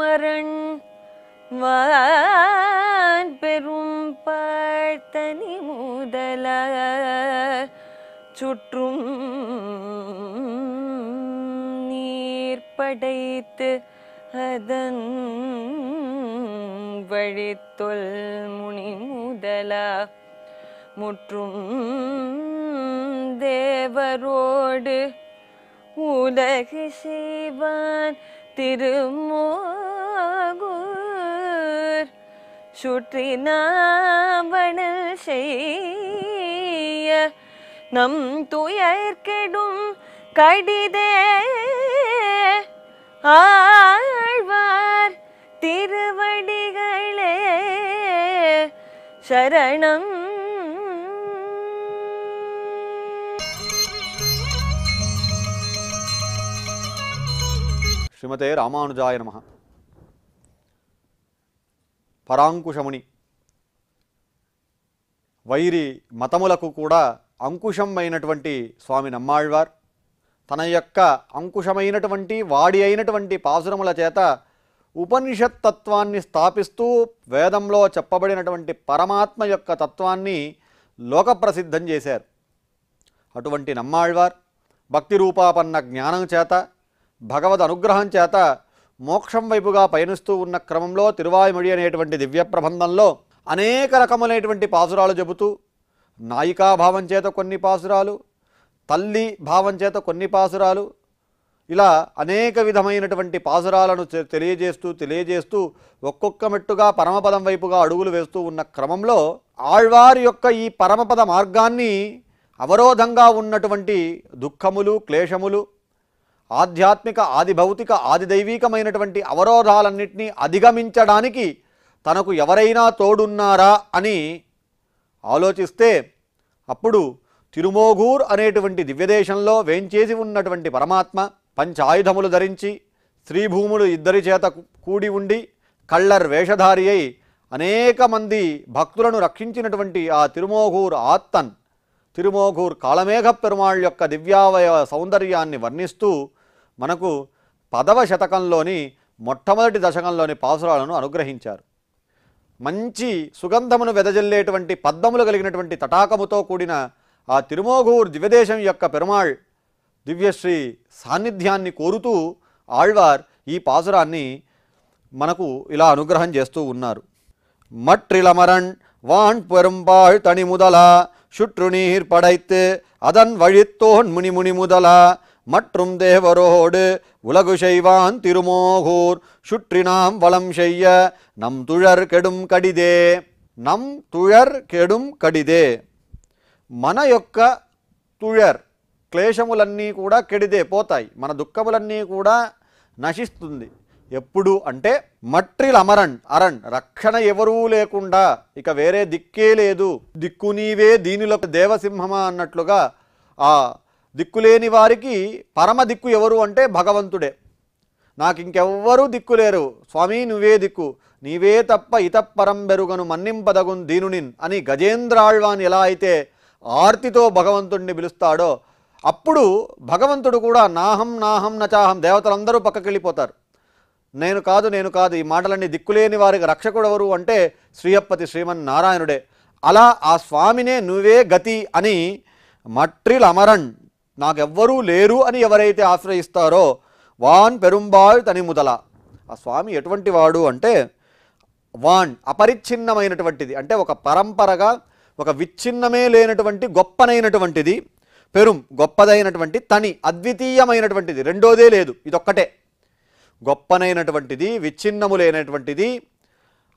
மரண் வான் பெரும் பார்த்தனி முதல சுற்றும் நீர் படைத்து அதன் வழித்தொல் முனி முதல முற்றும் தேவரோடு உலகு செய்வான் திருமோ சுற்றினாவணில் செய்ய நம் துயர்கெடும் கடிதே ஆழ்வார் திருவடிகளே சரணம் ஸ்ரீமதே ராமானுஜாய நமகா పరాంకుశముని వైరి మతములకు కూడా అంకుశమైనటువంటి స్వామి నమ్మాళ్వార్ తన యొక్క అంకుశమైనటువంటి వాడి అయినటువంటి పాసురముల చేత ఉపనిషత్ తత్వాన్ని స్థాపిస్తూ వేదంలో చెప్పబడినటువంటి పరమాత్మ యొక్క తత్వాన్ని లోకప్రసిద్ధం చేశారు అటువంటి నమ్మాళ్వార్ భక్తి రూపాపన్న జ్ఞానం చేత భగవద్ అనుగ్రహం చేత మోక్షం వైపుగా పయనిస్తూ ఉన్న క్రమంలో తిరువాయుమడి అనేటువంటి దివ్య ప్రబంధంలో అనేక రకములైనటువంటి పాసురాలు చెబుతూ నాయికా భావం చేత కొన్ని పాసురాలు తల్లి భావం చేత కొన్ని పాసురాలు ఇలా అనేక విధమైనటువంటి పాసురాలను తెలియజేస్తూ తెలియజేస్తూ ఒక్కొక్క మెట్టుగా పరమపదం వైపుగా అడుగులు వేస్తూ ఉన్న క్రమంలో ఆళ్వారి యొక్క ఈ పరమపద మార్గాన్ని అవరోధంగా ఉన్నటువంటి దుఃఖములు క్లేశములు ఆధ్యాత్మిక ఆది భౌతిక ఆది దైవికమైనటువంటి అవరోధాలన్నింటినీ అధిగమించడానికి తనకు ఎవరైనా తోడున్నారా అని ఆలోచిస్తే అప్పుడు తిరుమోగూర్ అనేటువంటి దివ్యదేశంలో వేంచేసి ఉన్నటువంటి పరమాత్మ పంచాయుధములు ధరించి స్త్రీభూములు ఇద్దరి చేత కూడి ఉండి కళ్ళర్ వేషధారి అయి అనేక మంది భక్తులను రక్షించినటువంటి ఆ తిరుమోఘూర్ ఆత్తన్ తిరుమోఘూర్ కాళమేఘ పెరుమాళ్ యొక్క దివ్యావయవ సౌందర్యాన్ని వర్ణిస్తూ మనకు పదవ శతకంలోని మొట్టమొదటి దశకంలోని పాసురాలను అనుగ్రహించారు మంచి సుగంధమును వెదజల్లేటువంటి పద్మములు కలిగినటువంటి తటాకముతో కూడిన ఆ తిరుమోఘూర్ దివ్యదేశం యొక్క పెరుమాళ్ దివ్యశ్రీ సాన్నిధ్యాన్ని కోరుతూ ఆళ్వార్ ఈ పాసురాన్ని మనకు ఇలా అనుగ్రహం చేస్తూ ఉన్నారు మట్రిలమరణ్ వాణ్ పెరుంబాళ్ తణి ముదల சுற்று நீர் అదన్ அதன் ముని ముదల மற்றும் தேவரோடு உலகு செய்வான் திருமோகூர் சுற்றினாம் வளம் செய்ய நம் துழர் கெடும் கடிதே நம் తుళర్ కెడుం కడిదే మన యొక్క తుళర్ క్లేశములన్నీ కూడా కెడిదే పోతాయి మన దుఃఖములన్నీ కూడా నశిస్తుంది ఎప్పుడు అంటే మట్రిల్ అమరణ్ అరణ్ రక్షణ ఎవరూ లేకుండా ఇక వేరే దిక్కే లేదు దిక్కు నీవే దీనిలో దేవసింహమా అన్నట్లుగా ఆ దిక్కులేని వారికి పరమ దిక్కు ఎవరు అంటే భగవంతుడే నాకు ఇంకెవ్వరూ దిక్కులేరు స్వామి నువ్వే దిక్కు నీవే తప్ప ఇతప్పరం బెరుగను మన్నింపదగున్ దీనునిన్ అని గజేంద్రాళ్వాన్ ఎలా అయితే ఆర్తితో భగవంతుడిని పిలుస్తాడో అప్పుడు భగవంతుడు కూడా నాహం నాహం నచాహం దేవతలందరూ పక్కకి వెళ్ళిపోతారు నేను కాదు నేను కాదు ఈ మాటలన్నీ దిక్కులేని వారికి రక్షకుడెవరు అంటే శ్రీయప్పతి శ్రీమన్నారాయణుడే అలా ఆ స్వామినే నువ్వే గతి అని మట్రిల్ అమరణ్ నాకెవ్వరూ లేరు అని ఎవరైతే ఆశ్రయిస్తారో వాన్ పెరుంబాయ్ ముదల ఆ స్వామి ఎటువంటి వాడు అంటే వాన్ అపరిచ్ఛిన్నమైనటువంటిది అంటే ఒక పరంపరగా ఒక విచ్ఛిన్నమే లేనటువంటి గొప్పనైనటువంటిది పెరుం గొప్పదైనటువంటి తని అద్వితీయమైనటువంటిది రెండోదే లేదు ఇదొక్కటే గొప్పనైనటువంటిది విచ్ఛిన్నము లేనటువంటిది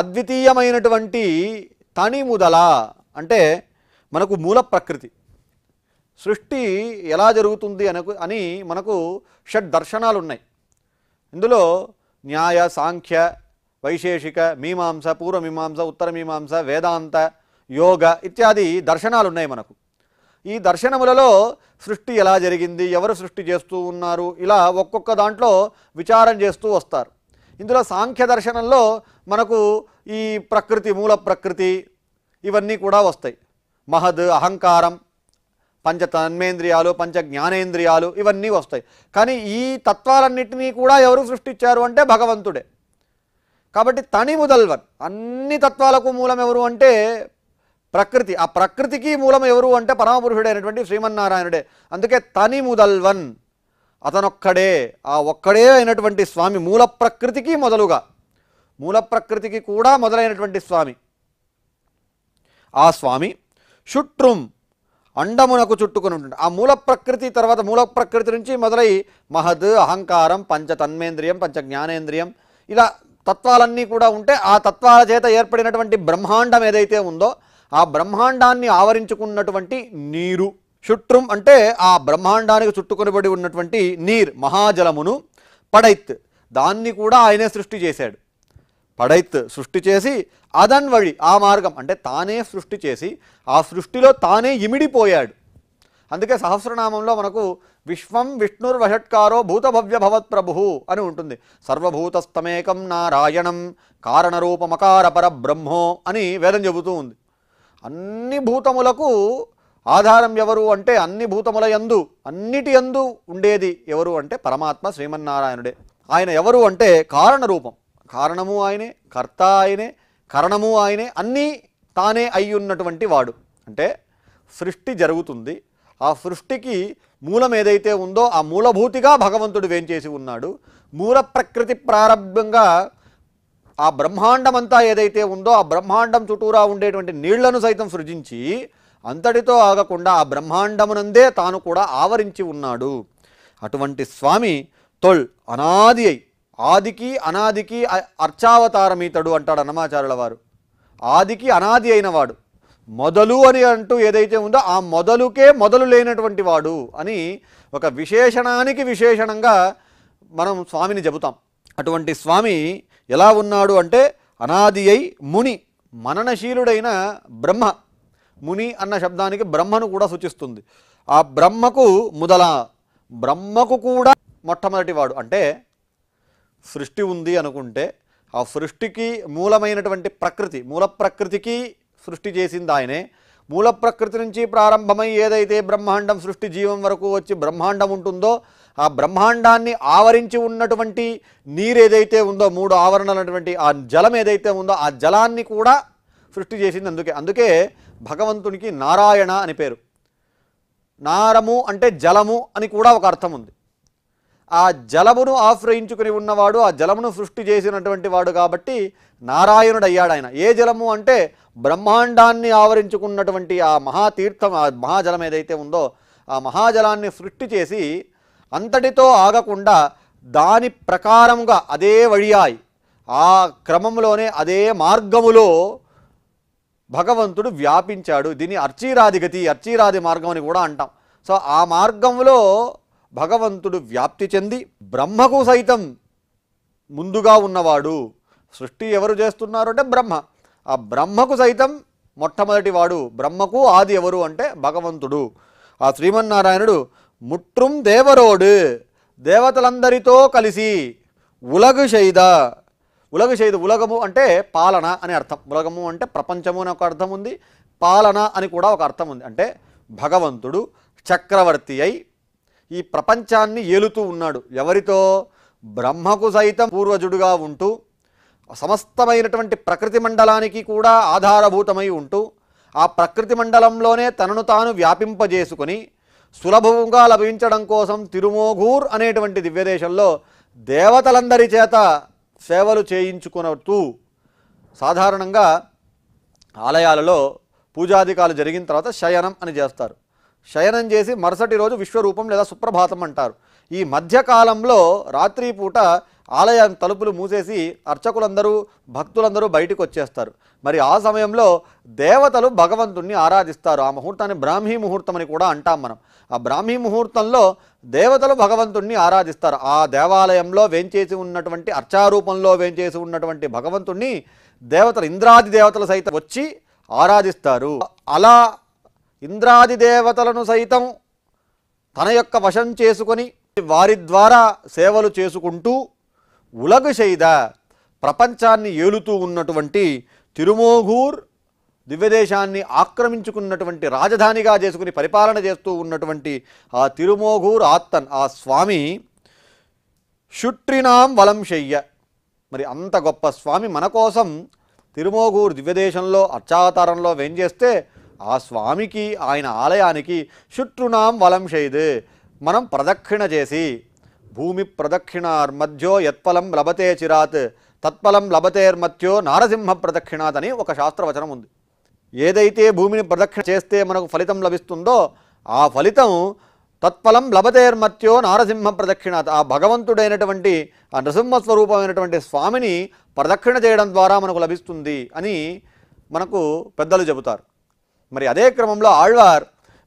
అద్వితీయమైనటువంటి తని ముదల అంటే మనకు మూల ప్రకృతి సృష్టి ఎలా జరుగుతుంది అనకు అని మనకు షడ్ దర్శనాలు ఉన్నాయి ఇందులో న్యాయ సాంఖ్య వైశేషిక మీమాంస పూర్వమీమాంస ఉత్తరమీమాంస వేదాంత యోగ ఇత్యాది దర్శనాలు ఉన్నాయి మనకు ఈ దర్శనములలో సృష్టి ఎలా జరిగింది ఎవరు సృష్టి చేస్తూ ఉన్నారు ఇలా ఒక్కొక్క దాంట్లో విచారం చేస్తూ వస్తారు ఇందులో సాంఖ్య దర్శనంలో మనకు ఈ ప్రకృతి మూల ప్రకృతి ఇవన్నీ కూడా వస్తాయి మహద్ అహంకారం పంచ తన్మేంద్రియాలు పంచ జ్ఞానేంద్రియాలు ఇవన్నీ వస్తాయి కానీ ఈ తత్వాలన్నింటినీ కూడా ఎవరు సృష్టించారు అంటే భగవంతుడే కాబట్టి తని ముదల్వన్ అన్ని తత్వాలకు మూలం ఎవరు అంటే ప్రకృతి ఆ ప్రకృతికి మూలం ఎవరు అంటే పరమపురుషుడైనటువంటి శ్రీమన్నారాయణుడే అందుకే తని ముదల్వన్ అతనొక్కడే ఆ ఒక్కడే అయినటువంటి స్వామి మూల ప్రకృతికి మొదలుగా మూల ప్రకృతికి కూడా మొదలైనటువంటి స్వామి ఆ స్వామి షుట్రుం అండమునకు చుట్టుకుని ఉంటుంది ఆ మూల ప్రకృతి తర్వాత మూల ప్రకృతి నుంచి మొదలై మహద్ అహంకారం పంచ తన్మేంద్రియం పంచ జ్ఞానేంద్రియం ఇలా తత్వాలన్నీ కూడా ఉంటే ఆ తత్వాల చేత ఏర్పడినటువంటి బ్రహ్మాండం ఏదైతే ఉందో ఆ బ్రహ్మాండాన్ని ఆవరించుకున్నటువంటి నీరు చుట్రం అంటే ఆ బ్రహ్మాండానికి చుట్టుకొనబడి ఉన్నటువంటి నీర్ మహాజలమును పడైత్ దాన్ని కూడా ఆయనే సృష్టి చేశాడు పడైత్ సృష్టి చేసి అదన్ వడి ఆ మార్గం అంటే తానే సృష్టి చేసి ఆ సృష్టిలో తానే ఇమిడిపోయాడు అందుకే సహస్రనామంలో మనకు విశ్వం విష్ణుర్వషట్కారో భూతభవ్య భవత్ ప్రభు అని ఉంటుంది సర్వభూతస్తమేకం నారాయణం కారణరూపమకార బ్రహ్మో అని వేదం చెబుతూ ఉంది అన్ని భూతములకు ఆధారం ఎవరు అంటే అన్ని భూతముల యందు అన్నిటి యందు ఉండేది ఎవరు అంటే పరమాత్మ శ్రీమన్నారాయణుడే ఆయన ఎవరు అంటే కారణరూపం కారణము ఆయనే కర్త ఆయనే కరణము ఆయనే అన్నీ తానే అయ్యున్నటువంటి వాడు అంటే సృష్టి జరుగుతుంది ఆ సృష్టికి మూలం ఏదైతే ఉందో ఆ మూలభూతిగా భగవంతుడు వేంచేసి ఉన్నాడు మూల ప్రకృతి ప్రారంభంగా ఆ బ్రహ్మాండమంతా ఏదైతే ఉందో ఆ బ్రహ్మాండం చుట్టూరా ఉండేటువంటి నీళ్లను సైతం సృజించి అంతటితో ఆగకుండా ఆ బ్రహ్మాండమునందే తాను కూడా ఆవరించి ఉన్నాడు అటువంటి స్వామి తొల్ అనాది అయి ఆదికి అనాదికి అర్చావతారమీతడు అంటాడు అన్నమాచారుల వారు ఆదికి అనాది అయినవాడు మొదలు అని అంటూ ఏదైతే ఉందో ఆ మొదలుకే మొదలు లేనటువంటి వాడు అని ఒక విశేషణానికి విశేషణంగా మనం స్వామిని చెబుతాం అటువంటి స్వామి ఎలా ఉన్నాడు అంటే అనాది అయి ముని మననశీలుడైన బ్రహ్మ ముని అన్న శబ్దానికి బ్రహ్మను కూడా సూచిస్తుంది ఆ బ్రహ్మకు ముదల బ్రహ్మకు కూడా మొట్టమొదటివాడు అంటే సృష్టి ఉంది అనుకుంటే ఆ సృష్టికి మూలమైనటువంటి ప్రకృతి మూల ప్రకృతికి సృష్టి చేసింది ఆయనే మూల ప్రకృతి నుంచి ప్రారంభమై ఏదైతే బ్రహ్మాండం సృష్టి జీవం వరకు వచ్చి బ్రహ్మాండం ఉంటుందో ఆ బ్రహ్మాండాన్ని ఆవరించి ఉన్నటువంటి నీరు ఏదైతే ఉందో మూడు ఆవరణలటువంటి ఆ జలం ఏదైతే ఉందో ఆ జలాన్ని కూడా సృష్టి చేసింది అందుకే అందుకే భగవంతునికి నారాయణ అని పేరు నారము అంటే జలము అని కూడా ఒక అర్థం ఉంది ఆ జలమును ఆశ్రయించుకుని ఉన్నవాడు ఆ జలమును సృష్టి చేసినటువంటి వాడు కాబట్టి నారాయణుడు అయ్యాడు ఆయన ఏ జలము అంటే బ్రహ్మాండాన్ని ఆవరించుకున్నటువంటి ఆ మహాతీర్థం ఆ మహాజలం ఏదైతే ఉందో ఆ మహాజలాన్ని సృష్టి చేసి అంతటితో ఆగకుండా దాని ప్రకారముగా అదే వడియాయి ఆ క్రమంలోనే అదే మార్గములో భగవంతుడు వ్యాపించాడు దీన్ని అర్చీరాధిగతి అర్చీరాది మార్గం అని కూడా అంటాం సో ఆ మార్గంలో భగవంతుడు వ్యాప్తి చెంది బ్రహ్మకు సైతం ముందుగా ఉన్నవాడు సృష్టి ఎవరు చేస్తున్నారు అంటే బ్రహ్మ ఆ బ్రహ్మకు సైతం మొట్టమొదటి వాడు బ్రహ్మకు ఆది ఎవరు అంటే భగవంతుడు ఆ శ్రీమన్నారాయణుడు ముట్రుం దేవరోడు దేవతలందరితో కలిసి ఉలగు శైద ఉలగు శైద ఉలగము అంటే పాలన అని అర్థం ఉలగము అంటే ప్రపంచము అని ఒక అర్థం ఉంది పాలన అని కూడా ఒక అర్థం ఉంది అంటే భగవంతుడు చక్రవర్తి అయి ఈ ప్రపంచాన్ని ఏలుతూ ఉన్నాడు ఎవరితో బ్రహ్మకు సైతం పూర్వజుడుగా ఉంటూ సమస్తమైనటువంటి ప్రకృతి మండలానికి కూడా ఆధారభూతమై ఉంటూ ఆ ప్రకృతి మండలంలోనే తనను తాను వ్యాపింపజేసుకొని సులభంగా లభించడం కోసం తిరుమోగూర్ అనేటువంటి దివ్యదేశంలో దేవతలందరి చేత సేవలు చేయించుకునతూ సాధారణంగా ఆలయాలలో పూజాధికాలు జరిగిన తర్వాత శయనం అని చేస్తారు శయనం చేసి మరుసటి రోజు విశ్వరూపం లేదా సుప్రభాతం అంటారు ఈ మధ్యకాలంలో రాత్రిపూట ఆలయం తలుపులు మూసేసి అర్చకులందరూ భక్తులందరూ బయటకు వచ్చేస్తారు మరి ఆ సమయంలో దేవతలు భగవంతుణ్ణి ఆరాధిస్తారు ఆ ముహూర్తాన్ని బ్రాహ్మీ ముహూర్తం అని కూడా అంటాం మనం ఆ బ్రాహ్మీ ముహూర్తంలో దేవతలు భగవంతుణ్ణి ఆరాధిస్తారు ఆ దేవాలయంలో వేంచేసి ఉన్నటువంటి అర్చారూపంలో వేంచేసి ఉన్నటువంటి భగవంతుణ్ణి దేవతలు ఇంద్రాది దేవతలు సైతం వచ్చి ఆరాధిస్తారు అలా ఇంద్రాది దేవతలను సైతం తన యొక్క వశం చేసుకొని వారి ద్వారా సేవలు చేసుకుంటూ ఉలగు చేద ప్రపంచాన్ని ఏలుతూ ఉన్నటువంటి తిరుమోఘూర్ దివ్యదేశాన్ని ఆక్రమించుకున్నటువంటి రాజధానిగా చేసుకుని పరిపాలన చేస్తూ ఉన్నటువంటి ఆ తిరుమోఘూర్ ఆత్తన్ ఆ స్వామి షుట్రినాం వలం శయ్య మరి అంత గొప్ప స్వామి మన కోసం తిరుమోఘూర్ దివ్యదేశంలో అర్చావతారంలో వేంచేస్తే ఆ స్వామికి ఆయన ఆలయానికి శుట్రునాం వలం చేయదు మనం ప్రదక్షిణ చేసి భూమి ప్రదక్షిణార్మధ్యో యత్ఫలం లభతే చిరాత్ తత్ఫలం లభతేర్మత్యో నారసింహ ప్రదక్షిణాత్ అని ఒక శాస్త్రవచనం ఉంది ఏదైతే భూమిని ప్రదక్షిణ చేస్తే మనకు ఫలితం లభిస్తుందో ఆ ఫలితం తత్ఫలం లభతేర్మత్యో నారసింహ ప్రదక్షిణాత్ ఆ భగవంతుడైనటువంటి ఆ నృసింహ స్వామిని ప్రదక్షిణ చేయడం ద్వారా మనకు లభిస్తుంది అని మనకు పెద్దలు చెబుతారు మరి అదే క్రమంలో ఆళ్వార్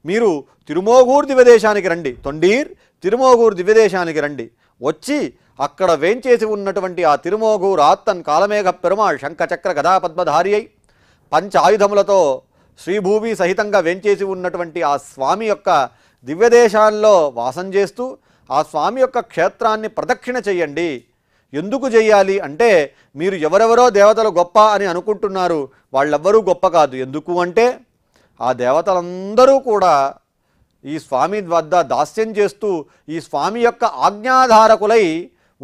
మీరు తిరుమోగూరు దివ్యదేశానికి రండి తొండీర్ తిరుమోగూరు దివ్యదేశానికి రండి వచ్చి అక్కడ వేంచేసి ఉన్నటువంటి ఆ తిరుమోగూర్ ఆత్తన్ కాలమేఘ పెరుమాళ్ శంఖచక్ర గదాపద్మధారి అయి పంచ ఆయుధములతో శ్రీభూమి సహితంగా వేంచేసి ఉన్నటువంటి ఆ స్వామి యొక్క దివ్యదేశాల్లో వాసం చేస్తూ ఆ స్వామి యొక్క క్షేత్రాన్ని ప్రదక్షిణ చేయండి ఎందుకు చేయాలి అంటే మీరు ఎవరెవరో దేవతలు గొప్ప అని అనుకుంటున్నారు వాళ్ళెవ్వరూ గొప్ప కాదు ఎందుకు అంటే ఆ దేవతలందరూ కూడా ఈ స్వామి వద్ద దాస్యం చేస్తూ ఈ స్వామి యొక్క ఆజ్ఞాధారకులై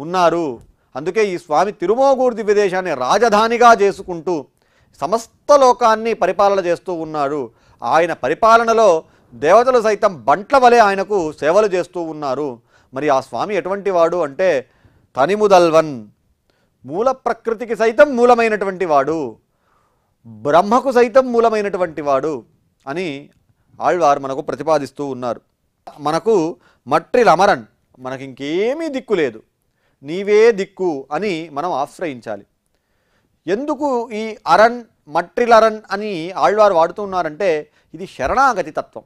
ఉన్నారు అందుకే ఈ స్వామి తిరుమోగూర్ది విదేశాన్ని రాజధానిగా చేసుకుంటూ సమస్త లోకాన్ని పరిపాలన చేస్తూ ఉన్నారు ఆయన పరిపాలనలో దేవతలు సైతం బంట్ల వలె ఆయనకు సేవలు చేస్తూ ఉన్నారు మరి ఆ స్వామి ఎటువంటి వాడు అంటే తనిముదల్వన్ మూల ప్రకృతికి సైతం మూలమైనటువంటి వాడు బ్రహ్మకు సైతం మూలమైనటువంటి వాడు అని ఆళ్వార్ మనకు ప్రతిపాదిస్తూ ఉన్నారు మనకు మట్రిల్ అమరన్ మనకి ఇంకేమీ దిక్కు లేదు నీవే దిక్కు అని మనం ఆశ్రయించాలి ఎందుకు ఈ అరణ్ మట్రిలరణ్ అని ఆళ్వారు వాడుతూ ఉన్నారంటే ఇది శరణాగతి తత్వం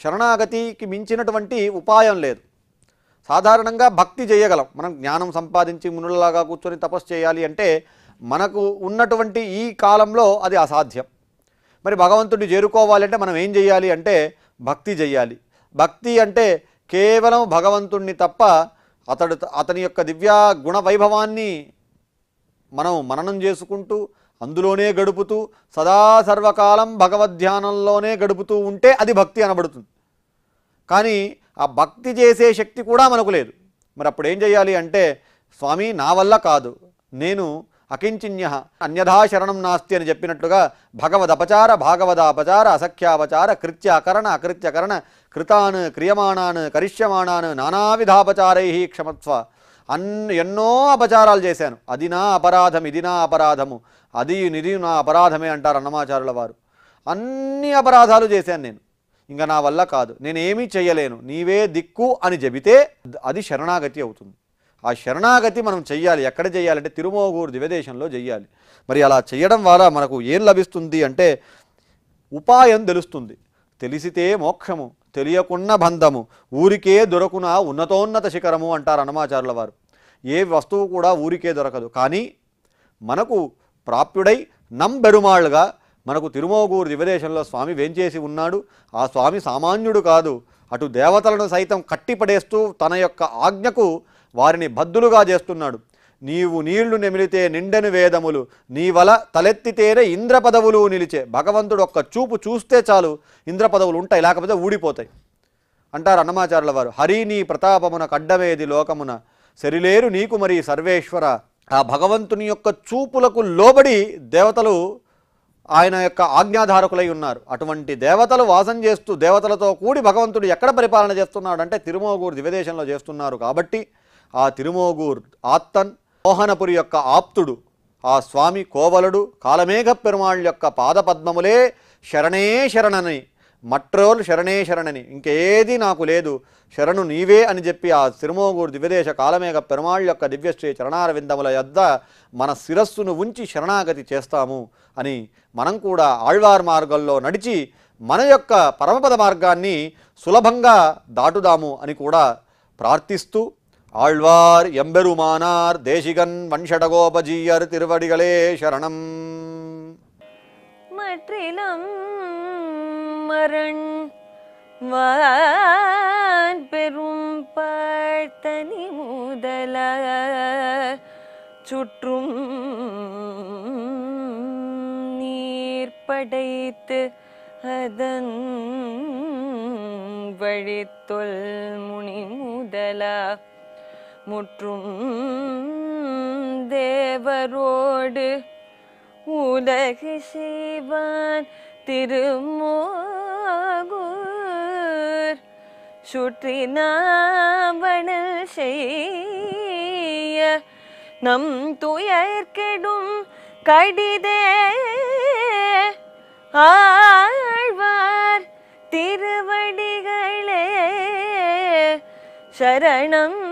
శరణాగతికి మించినటువంటి ఉపాయం లేదు సాధారణంగా భక్తి చేయగలం మనం జ్ఞానం సంపాదించి మునులలాగా కూర్చొని తపస్సు చేయాలి అంటే మనకు ఉన్నటువంటి ఈ కాలంలో అది అసాధ్యం మరి భగవంతుడిని చేరుకోవాలంటే మనం ఏం చేయాలి అంటే భక్తి చేయాలి భక్తి అంటే కేవలం భగవంతుణ్ణి తప్ప అతడు అతని యొక్క దివ్యా గుణ వైభవాన్ని మనం మననం చేసుకుంటూ అందులోనే గడుపుతూ సదా సర్వకాలం భగవద్ధ్యానంలోనే గడుపుతూ ఉంటే అది భక్తి అనబడుతుంది కానీ ఆ భక్తి చేసే శక్తి కూడా మనకు లేదు మరి అప్పుడు ఏం చేయాలి అంటే స్వామి నా వల్ల కాదు నేను అకించిన్య అన్యథా శరణం నాస్తి అని చెప్పినట్లుగా భగవదపచార భాగవదాపచార అసఖ్యాపచార కృత్యకరణ అకృత్యకరణ కృతాన్ క్రియమాణాన్ కరిష్యమాణాన్ నానావిధాపచారై క్షమత్వ అన్ ఎన్నో అపచారాలు చేశాను అది నా అపరాధం ఇది నా అపరాధము అది నిధి నా అపరాధమే అంటారు అన్నమాచారుల వారు అన్ని అపరాధాలు చేశాను నేను ఇంకా నా వల్ల కాదు నేనేమీ చేయలేను నీవే దిక్కు అని చెబితే అది శరణాగతి అవుతుంది ఆ శరణాగతి మనం చెయ్యాలి ఎక్కడ చేయాలంటే తిరుమోగూరు దివ్యదేశంలో చేయాలి మరి అలా చేయడం ద్వారా మనకు ఏం లభిస్తుంది అంటే ఉపాయం తెలుస్తుంది తెలిసితే మోక్షము తెలియకున్న బంధము ఊరికే దొరకున ఉన్నతోన్నత శిఖరము అంటారు అనమాచారుల వారు ఏ వస్తువు కూడా ఊరికే దొరకదు కానీ మనకు ప్రాప్యుడై నంబెరుమాళ్ళుగా మనకు తిరుమోగూరు దివదేశంలో స్వామి వేంచేసి ఉన్నాడు ఆ స్వామి సామాన్యుడు కాదు అటు దేవతలను సైతం కట్టిపడేస్తూ తన యొక్క ఆజ్ఞకు వారిని బద్దులుగా చేస్తున్నాడు నీవు నీళ్లు నిమిలితే నిండెను వేదములు నీ వల తలెత్తితేనే ఇంద్ర పదవులు నిలిచే భగవంతుడు ఒక్క చూపు చూస్తే చాలు ఇంద్ర పదవులు ఉంటాయి లేకపోతే ఊడిపోతాయి అంటారు అన్నమాచారుల వారు హరి నీ ప్రతాపమున కడ్డవేది లోకమున సరిలేరు నీకు మరి సర్వేశ్వర ఆ భగవంతుని యొక్క చూపులకు లోబడి దేవతలు ఆయన యొక్క ఆజ్ఞాధారకులై ఉన్నారు అటువంటి దేవతలు వాసం చేస్తూ దేవతలతో కూడి భగవంతుడు ఎక్కడ పరిపాలన చేస్తున్నాడు అంటే తిరుమోగూరు దివ్యదేశంలో చేస్తున్నారు కాబట్టి ఆ తిరుమోగూర్ ఆత్తన్ మోహనపురి యొక్క ఆప్తుడు ఆ స్వామి కోవలుడు కాలమేఘ పెరుమాళ్ళ యొక్క పాదపద్మములే శరణే శరణని మట్రోలు శరణే శరణని ఇంకేది నాకు లేదు శరణు నీవే అని చెప్పి ఆ తిరుమోగూరు దివ్యదేశ కాలమేఘ పెరుమాళ్ యొక్క దివ్యశ్రీ చరణారవిందముల యొద్ద మన శిరస్సును ఉంచి శరణాగతి చేస్తాము అని మనం కూడా ఆళ్వార్ మార్గంలో నడిచి మన యొక్క పరమపద మార్గాన్ని సులభంగా దాటుదాము అని కూడా ప్రార్థిస్తూ ஆழ்வார் எம்பெருமானார் தேசிகன் வன்ஷடகோபஜீயர் திருவடிகளே சரணம் மற்றிலம் மரண் பெரும் பார்த்தனி முதல சுற்றும் நீர் படைத்து அதன் வழித்தொல் முனி முதலா முற்றும் தேவரோடு உலகு செய்வான் திருமோகூர் சுற்றினாவணல் செய்ய நம் துயர்கெடும் கடிதே ஆழ்வார் திருவடிகளே சரணம்